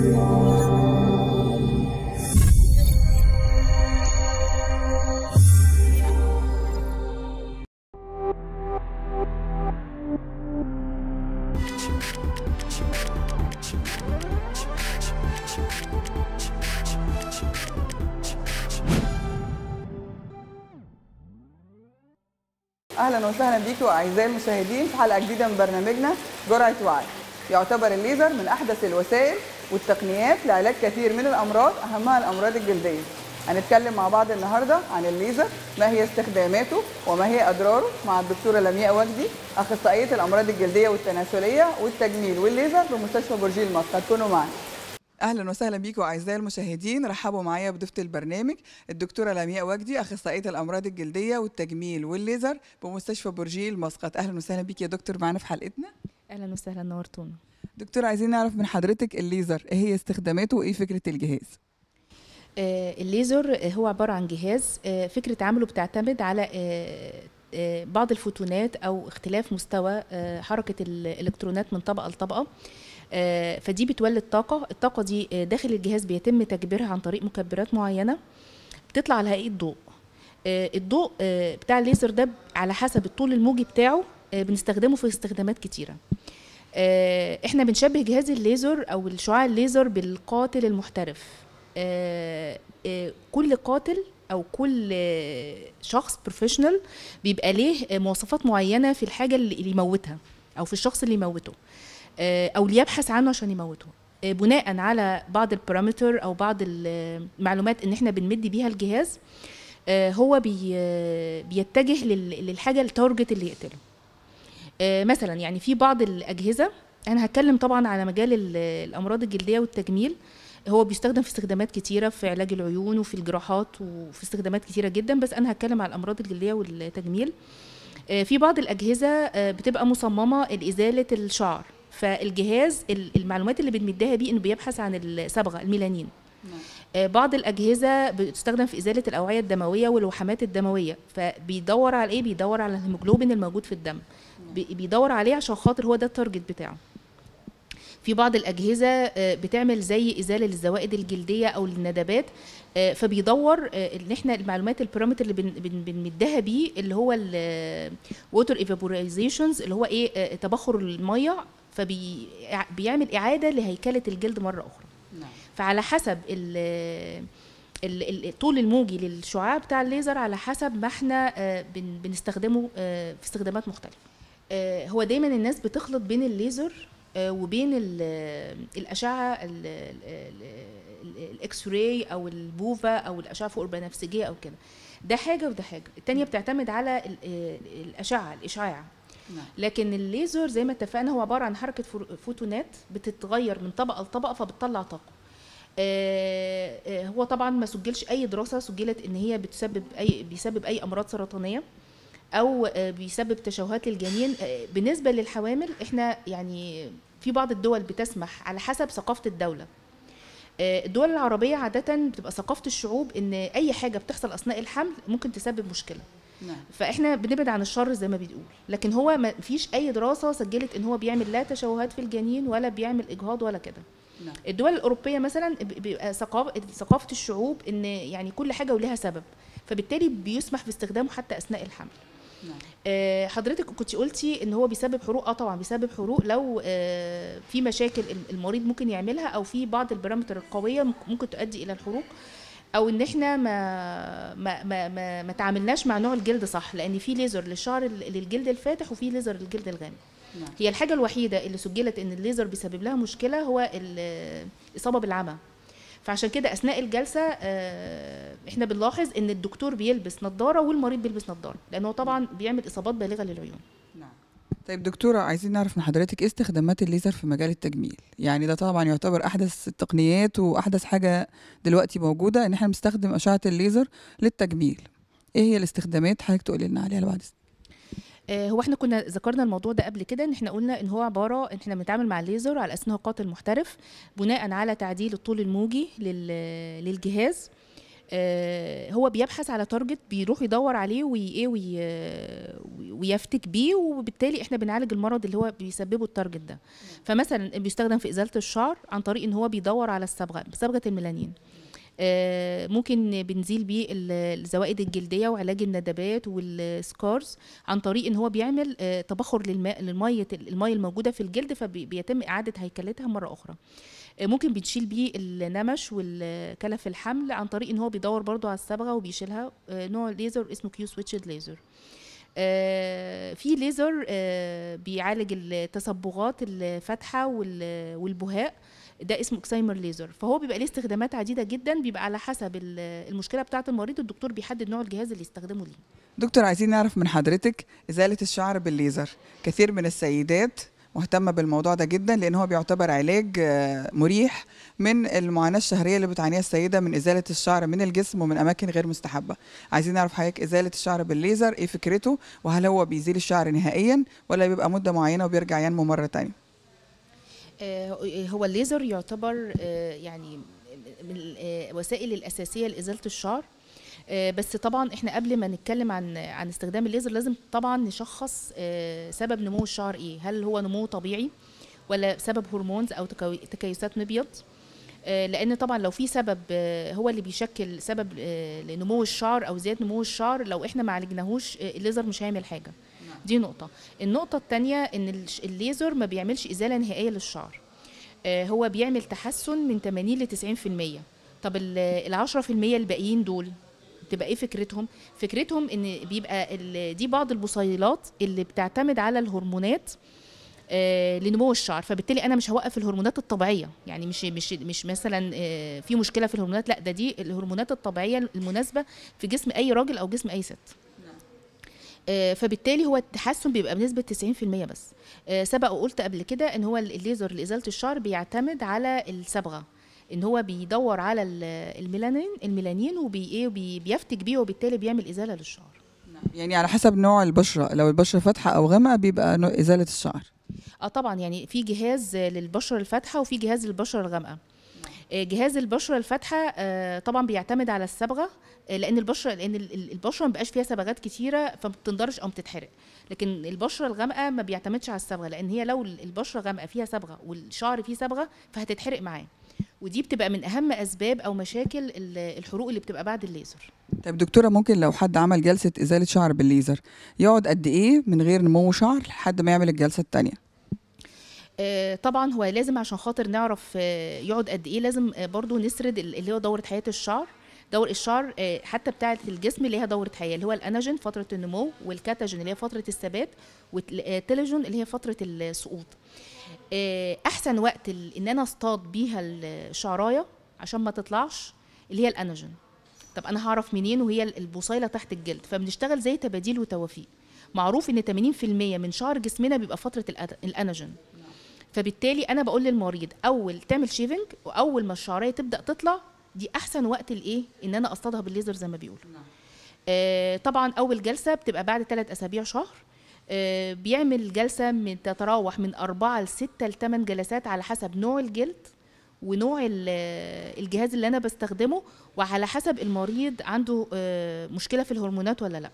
اهلا وسهلا بيكم اعزائي المشاهدين في حلقه جديده من برنامجنا جرعه وعي يعتبر الليزر من احدث الوسائل والتقنيات لعلاج كثير من الامراض اهمها الامراض الجلديه هنتكلم مع بعض النهارده عن الليزر ما هي استخداماته وما هي اضراره مع الدكتوره لمياء وجدي اخصائيه الامراض الجلديه والتناسليه والتجميل والليزر بمستشفى برجيل المصري هتكونوا معنا. اهلا وسهلا بيكم اعزائي المشاهدين رحبوا معايا بضيفه البرنامج الدكتوره لمياء وجدي اخصائيه الامراض الجلديه والتجميل والليزر بمستشفى برجيل مسقط اهلا وسهلا بيك يا دكتور معانا في حلقتنا اهلا وسهلا نورتونا دكتور عايزين نعرف من حضرتك الليزر ايه هي استخداماته وايه فكره الجهاز آه، الليزر هو عباره عن جهاز آه، فكره عمله بتعتمد على آه، بعض الفوتونات او اختلاف مستوى حركه الالكترونات من طبقه لطبقه فدي بتولد طاقه الطاقه دي داخل الجهاز بيتم تكبيرها عن طريق مكبرات معينه بتطلع على هيئه ضوء الضوء بتاع الليزر ده على حسب الطول الموجي بتاعه بنستخدمه في استخدامات كتيره آه، احنا بنشبه جهاز الليزر او الشعاع الليزر بالقاتل المحترف آه، آه، كل قاتل او كل شخص بروفيشنال بيبقى ليه مواصفات معينه في الحاجه اللي يموتها او في الشخص اللي يموته او اللي يبحث عنه عشان يموته بناء على بعض البارامتر او بعض المعلومات ان احنا بنمد بيها الجهاز هو بيتجه للحاجه التارجت اللي يقتله آه، مثلا يعني في بعض الاجهزه انا هتكلم طبعا على مجال الامراض الجلديه والتجميل هو بيستخدم في استخدامات كتيره في علاج العيون وفي الجراحات وفي استخدامات كتيره جدا بس انا هتكلم على الامراض الجلديه والتجميل آه، في بعض الاجهزه آه، بتبقى مصممه لازاله الشعر فالجهاز المعلومات اللي بنمدها بيه انه بيبحث عن الصبغه الميلانين نعم. بعض الاجهزه بتستخدم في ازاله الاوعيه الدمويه والوحمات الدمويه فبيدور على ايه بيدور على الهيموجلوبين الموجود في الدم بيدور عليه عشان خاطر هو ده التارجت بتاعه في بعض الاجهزه آه، بتعمل زي ازاله للزوائد الجلديه او للندبات آه، فبيدور ان آه، احنا المعلومات البارامتر اللي بنمدها بيه اللي هو الووتر ايفابورايزيشنز اللي هو ايه تبخر الميه فبيعمل اعاده لهيكله الجلد مره اخرى نعم. فعلى حسب الطول الموجي للشعاع بتاع الليزر على حسب ما احنا بنستخدمه في استخدامات مختلفه آه، هو دايما الناس بتخلط بين الليزر آه، وبين آه، الاشعه الاكس راي او البوفا او الاشعه فوق البنفسجيه او كده ده حاجه وده حاجه التانيه نعم. بتعتمد على الاشعه الاشعاع نعم. لكن الليزر زي ما اتفقنا هو عباره عن حركه فوتونات بتتغير من طبقه لطبقه فبتطلع طاقه هو طبعا ما سجلش اي دراسه سجلت ان هي بتسبب اي بيسبب اي امراض سرطانيه او آه، بيسبب تشوهات للجنين آه، بالنسبه للحوامل احنا يعني في بعض الدول بتسمح على حسب ثقافه الدوله آه، الدول العربيه عاده بتبقى ثقافه الشعوب ان اي حاجه بتحصل اثناء الحمل ممكن تسبب مشكله نعم. فاحنا بنبعد عن الشر زي ما بنقول لكن هو ما فيش اي دراسه سجلت ان هو بيعمل لا تشوهات في الجنين ولا بيعمل اجهاض ولا كده نعم. الدول الاوروبيه مثلا بيبقى ثقافه الشعوب ان يعني كل حاجه ولها سبب فبالتالي بيسمح باستخدامه حتى اثناء الحمل نعم. آه، حضرتك كنت قلتي ان هو بيسبب حروق اه طبعا بيسبب حروق لو آه، في مشاكل المريض ممكن يعملها او في بعض البارامتر القويه ممكن تؤدي الى الحروق او ان احنا ما ما ما ما, ما تعاملناش مع نوع الجلد صح لان في ليزر للشعر للجلد الفاتح وفي ليزر للجلد الغامق نعم. هي الحاجه الوحيده اللي سجلت ان الليزر بيسبب لها مشكله هو الاصابه بالعمى فعشان كده اثناء الجلسه آه، احنا بنلاحظ ان الدكتور بيلبس نظاره والمريض بيلبس نظاره لان هو طبعا بيعمل اصابات بالغه للعيون نعم طيب دكتورة عايزين نعرف من حضرتك ايه استخدامات الليزر في مجال التجميل يعني ده طبعا يعتبر احدث التقنيات واحدث حاجة دلوقتي موجودة ان احنا بنستخدم اشعة الليزر للتجميل ايه هي الاستخدامات حضرتك تقولي لنا عليها بعد آه، هو احنا كنا ذكرنا الموضوع ده قبل كده ان احنا قلنا ان هو عباره ان احنا بنتعامل مع الليزر على اساس انه قاتل محترف بناء على تعديل الطول الموجي للجهاز آه، هو بيبحث على تارجت بيروح يدور عليه وايه ويفتك بيه وبالتالي احنا بنعالج المرض اللي هو بيسببه التارجت ده فمثلا بيستخدم في ازاله الشعر عن طريق ان هو بيدور على الصبغه صبغه الميلانين آه، ممكن بنزيل بيه الزوائد الجلديه وعلاج الندبات والسكارز عن طريق ان هو بيعمل آه، تبخر للماء للميه الميه الموجوده في الجلد فبيتم اعاده هيكلتها مره اخرى آه، ممكن بتشيل بيه النمش والكلف الحمل عن طريق ان هو بيدور برضو على الصبغه وبيشيلها نوع ليزر اسمه كيو سويتشد ليزر آه في ليزر آه بيعالج التصبغات الفاتحه والبهاء ده اسمه اكسايمر ليزر فهو بيبقى ليه استخدامات عديده جدا بيبقى على حسب المشكله بتاعه المريض الدكتور بيحدد نوع الجهاز اللي يستخدمه ليه دكتور عايزين نعرف من حضرتك ازاله الشعر بالليزر كثير من السيدات مهتمة بالموضوع ده جدا لأن هو بيعتبر علاج آه، مريح من المعاناة الشهرية اللي بتعانيها السيدة من إزالة الشعر من الجسم ومن أماكن غير مستحبة عايزين نعرف حضرتك إزالة الشعر بالليزر إيه فكرته وهل هو بيزيل الشعر نهائيا ولا بيبقى مدة معينة وبيرجع ينمو مرة تانية آه، هو الليزر يعتبر آه، يعني من الوسائل آه، الاساسيه لازاله الشعر بس طبعا احنا قبل ما نتكلم عن عن استخدام الليزر لازم طبعا نشخص سبب نمو الشعر ايه هل هو نمو طبيعي ولا سبب هرمونز او تكيسات مبيض لان طبعا لو في سبب هو اللي بيشكل سبب لنمو الشعر او زياده نمو الشعر لو احنا ما عالجناهوش الليزر مش هيعمل حاجه دي نقطه النقطه الثانيه ان الليزر ما بيعملش ازاله نهائيه للشعر آه، هو بيعمل تحسن من 80 ل 90% طب ال 10% الباقيين دول تبقى ايه فكرتهم فكرتهم ان بيبقى دي بعض البصيلات اللي بتعتمد على الهرمونات آه، لنمو الشعر فبالتالي انا مش هوقف الهرمونات الطبيعيه يعني مش مش مش مثلا آه، في مشكله في الهرمونات لا ده دي الهرمونات الطبيعيه المناسبه في جسم اي راجل او جسم اي ست آه، فبالتالي هو التحسن بيبقى بنسبه 90% بس آه، سبق وقلت قبل كده ان هو الليزر لازاله الشعر بيعتمد على الصبغه ان هو بيدور على الميلانين الميلانين إيه، وبي بيفتك بيه وبالتالي بيعمل ازاله للشعر نعم. يعني على حسب نوع البشره لو البشره فاتحه او غامقه بيبقى ازاله الشعر اه طبعا يعني في جهاز للبشره الفاتحه وفي جهاز للبشره الغامقه آه، جهاز البشره الفاتحه آه، طبعا بيعتمد على الصبغه آه، لان البشره لان البشره ما بقاش فيها صبغات كتيره فما بتنضرش او بتتحرق لكن البشره الغامقه ما بيعتمدش على الصبغه لان هي لو البشره غامقه فيها صبغه والشعر فيه صبغه فهتتحرق معاه ودي بتبقى من اهم اسباب او مشاكل الحروق اللي بتبقى بعد الليزر طيب دكتوره ممكن لو حد عمل جلسه ازاله شعر بالليزر يقعد قد ايه من غير نمو شعر لحد ما يعمل الجلسه الثانيه آه، طبعا هو لازم عشان خاطر نعرف آه، يقعد قد ايه لازم آه، برضو نسرد اللي هو دوره حياه الشعر دور الشعر حتى بتاعه الجسم اللي هي دوره حياه اللي هو الاناجين فتره النمو والكاتاجين اللي هي فتره الثبات والتلجين اللي هي فتره السقوط احسن وقت ان انا اصطاد بيها الشعرايه عشان ما تطلعش اللي هي الاناجين طب انا هعرف منين وهي البصيله تحت الجلد فبنشتغل زي تباديل وتوافيق معروف ان 80% من شعر جسمنا بيبقى فتره الاناجين فبالتالي انا بقول للمريض اول تعمل شيفنج واول ما الشعريه تبدا تطلع دي احسن وقت الايه ان انا اصطادها بالليزر زي ما بيقولوا نعم. آه طبعا اول جلسه بتبقى بعد ثلاث اسابيع شهر آه بيعمل جلسه من تتراوح من أربعة لستة لثمان جلسات على حسب نوع الجلد ونوع الجهاز اللي انا بستخدمه وعلى حسب المريض عنده آه مشكله في الهرمونات ولا لا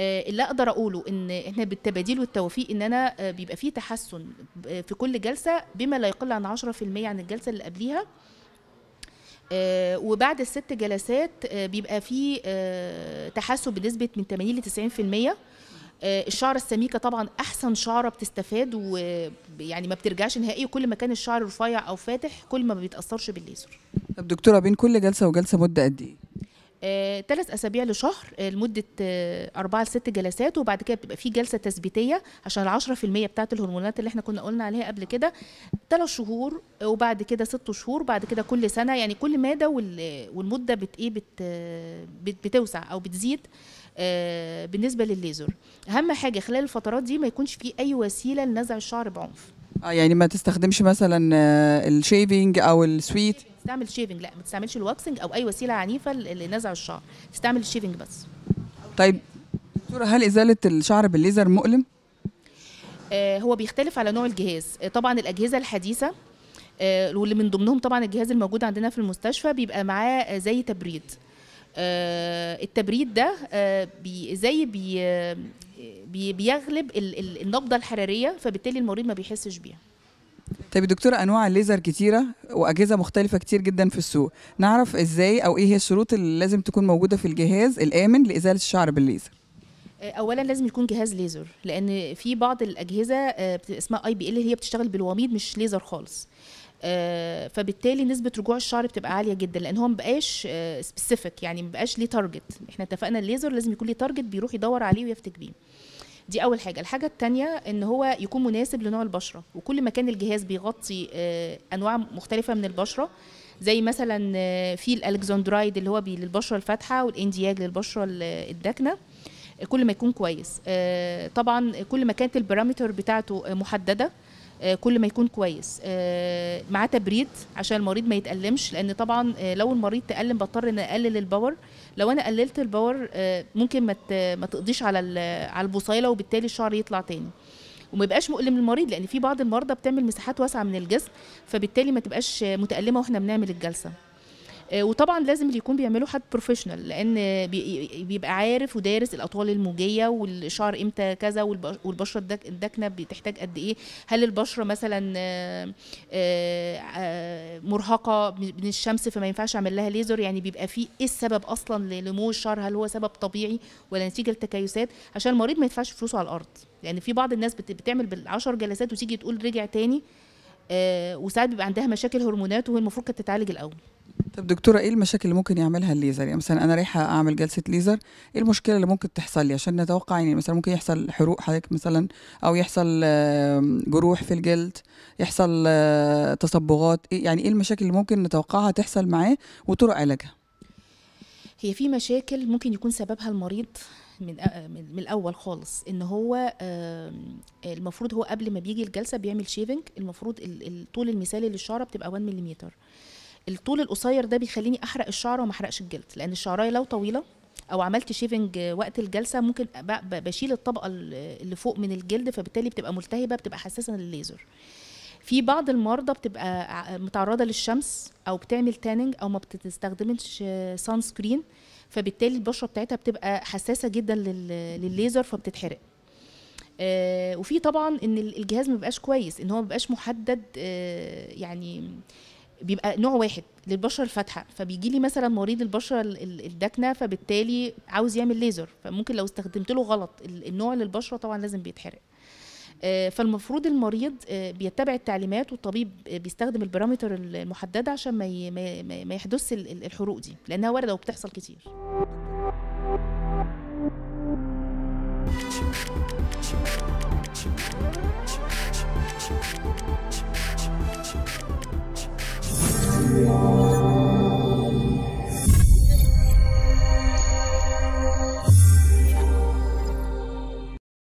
آه، اللي اقدر اقوله ان احنا بالتباديل والتوفيق ان انا آه، بيبقى فيه تحسن آه، في كل جلسه بما لا يقل عن 10% عن الجلسه اللي قبليها وبعد الست جلسات بيبقى فيه تحسن بنسبه من 80 ل 90% الشعر السميكه طبعا احسن شعره بتستفاد ويعني ما بترجعش نهائي وكل ما كان الشعر رفيع او فاتح كل ما بيتاثرش بالليزر طب دكتوره بين كل جلسه وجلسه مده قد ايه ثلاث آه، اسابيع لشهر آه، لمده آه، اربعه لست جلسات وبعد كده بتبقى في جلسه تثبيتيه عشان ال 10% بتاعت الهرمونات اللي احنا كنا قلنا عليها قبل كده ثلاث شهور وبعد كده ست شهور بعد كده كل سنه يعني كل ماده والمده بت ايه بت بتوسع او بتزيد بالنسبه للليزر اهم حاجه خلال الفترات دي ما يكونش في اي وسيله لنزع الشعر بعنف اه يعني ما تستخدمش مثلا آه، الشيفنج او السويت تستعمل شيفنج لا ما تستعملش الواكسنج او اي وسيله عنيفه لنزع الشعر تستعمل الشيفنج بس طيب دكتوره هل ازاله الشعر بالليزر مؤلم آه هو بيختلف على نوع الجهاز آه، طبعا الاجهزه الحديثه آه واللي من ضمنهم طبعا الجهاز الموجود عندنا في المستشفى بيبقى معاه زي تبريد آه التبريد ده آه بي زي بي بيغلب النبضه الحراريه فبالتالي المريض ما بيحسش بيها طيب يا دكتوره انواع الليزر كتيره واجهزه مختلفه كتير جدا في السوق نعرف ازاي او ايه هي الشروط اللي لازم تكون موجوده في الجهاز الامن لازاله الشعر بالليزر آه، اولا لازم يكون جهاز ليزر لان في بعض الاجهزه آه، اسمها اي بي ال هي بتشتغل بالوميض مش ليزر خالص آه، فبالتالي نسبه رجوع الشعر بتبقى عاليه جدا لان هو مبقاش سبيسيفيك آه، يعني مبقاش ليه تارجت احنا اتفقنا الليزر لازم يكون ليه تارجت بيروح يدور عليه ويفتك بيه دي اول حاجه الحاجه الثانيه ان هو يكون مناسب لنوع البشره وكل ما كان الجهاز بيغطي آه، انواع مختلفه من البشره زي مثلا في الالكسندرايد اللي هو للبشره الفاتحه والاندياج للبشره الداكنه كل ما يكون كويس طبعا كل ما كانت البارامتر بتاعته محدده آه، كل ما يكون كويس آه، معاه تبريد عشان المريض ما يتألمش لان طبعا آه، لو المريض تألم بضطر ان اقلل الباور لو انا قللت الباور ممكن ما ما تقضيش على على البصيله وبالتالي الشعر يطلع تاني وما يبقاش مؤلم للمريض لان في بعض المرضى بتعمل مساحات واسعه من الجسم فبالتالي ما تبقاش متألمه واحنا بنعمل الجلسه آه، وطبعا لازم اللي يكون بيعمله حد بروفيشنال لان بيبقى عارف ودارس الاطوال الموجيه والشعر امتى كذا والبشره الدكنه بتحتاج قد ايه هل البشره مثلا آه، آه، مرهقه من الشمس فما ينفعش اعمل لها ليزر يعني بيبقى في ايه السبب اصلا لنمو الشعر هل هو سبب طبيعي ولا نتيجه لتكيسات عشان المريض ما يدفعش فلوسه على الارض لان يعني في بعض الناس بتعمل بالعشر جلسات وتيجي تقول رجع تاني وساعات بيبقى عندها مشاكل هرمونات وهي المفروض كانت تتعالج الاول طب دكتوره ايه المشاكل اللي ممكن يعملها الليزر يعني مثلا انا رايحه اعمل جلسه ليزر ايه المشكله اللي ممكن تحصل لي عشان نتوقع يعني مثلا ممكن يحصل حروق حضرتك مثلا او يحصل جروح في الجلد يحصل آه، تصبغات إيه يعني ايه المشاكل اللي ممكن نتوقعها تحصل معاه وطرق علاجها هي في مشاكل ممكن يكون سببها المريض من آه، من الاول خالص ان هو المفروض هو قبل ما بيجي الجلسه بيعمل شيفنج المفروض الطول المثالي للشعره بتبقى 1 ملم الطول القصير ده بيخليني احرق الشعر وما احرقش الجلد لان الشعرايه لو طويله او عملت شيفنج وقت الجلسه ممكن بشيل الطبقه اللي فوق من الجلد فبالتالي بتبقى ملتهبه بتبقى حساسه للليزر في بعض المرضى بتبقى متعرضه للشمس او بتعمل تاننج او ما بتستخدمش سان سكرين فبالتالي البشره بتاعتها بتبقى حساسه جدا للليزر فبتتحرق آه وفي طبعا ان الجهاز ما بيبقاش كويس ان هو ما بيبقاش محدد آه يعني بيبقى نوع واحد للبشره الفاتحه فبيجي لي مثلا مريض البشره الداكنه فبالتالي عاوز يعمل ليزر فممكن لو استخدمت له غلط النوع للبشره طبعا لازم بيتحرق آه، فالمفروض المريض آه، بيتبع التعليمات والطبيب بيستخدم البارامتر المحدده عشان ما يحدث الحروق دي لانها وارده وبتحصل كتير